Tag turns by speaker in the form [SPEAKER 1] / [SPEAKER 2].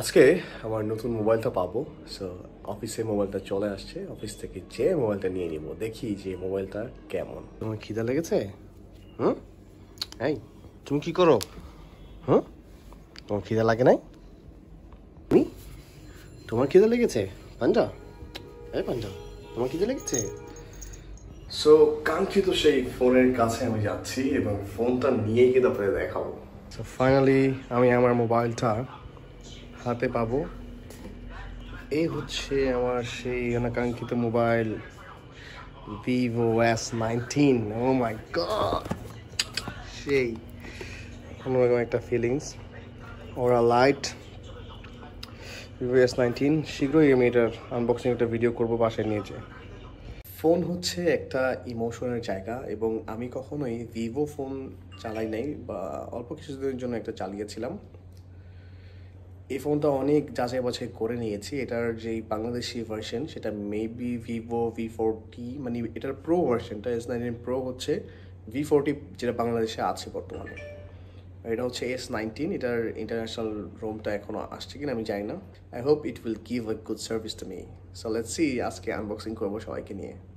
[SPEAKER 1] আজকে আমার নতুন মোবাইলটা পাবো সো অফিসে মোবাইলটা চলে আসছে অফিস থেকে যে
[SPEAKER 2] মোবাইলটা নিয়ে নিব দেখি যে মোবাইলটা কেমন তোমার খিদা লেগেছে হুম এই তুমি কি করো হুম তোমার খিদা লাগে নাই তুমি তোমার খিদা লেগেছে পাঞ্জা এই পাঞ্জা তোমার খিদা
[SPEAKER 3] লেগেছে সো কাঙ্ক্ষিত সেই ফোনের কাছে আমি যাচ্ছি এবং ফোনটা নিয়ে কিন্তু আপনাদের দেখাবো
[SPEAKER 1] ফাইনালি আমি আমার মোবাইলটা হাতে পাবো এই হচ্ছে আমার সেই অনাকাঙ্ক্ষিত মোবাইল ভিভো এস নাইনটিন ও oh মাই সেই অন্যরকম একটা ফিলিংস ওরা লাইট ভিভো এস নাইনটিন শীঘ্রই আমি এটার আনবক্সিং একটা ভিডিও করবো বাসায় নিয়েছে ফোন হচ্ছে একটা ইমোশনের জায়গা এবং আমি কখনোই ভিভো ফোন চালাই নাই বা অল্প কিছুদিনের জন্য একটা চালিয়েছিলাম এই ফোনটা অনেক যাচাই বাছাই করে নিয়েছি এটার যেই বাংলাদেশি ভার্সন সেটা মেবি ভিভো ভি ফোরটি মানে এটার প্রো ভার্সনটা এস নাইনটিন প্রো হচ্ছে ভি ফোরটি যেটা বাংলাদেশে আছে বর্তমানে এটা হচ্ছে এস নাইনটিন এটার ইন্টারন্যাশনাল রোমটা এখনও আসছে কিনা আমি জানি না I hope it will give a good service to me so let's see আজকে আনবক্সিং করবো সবাইকে নিয়ে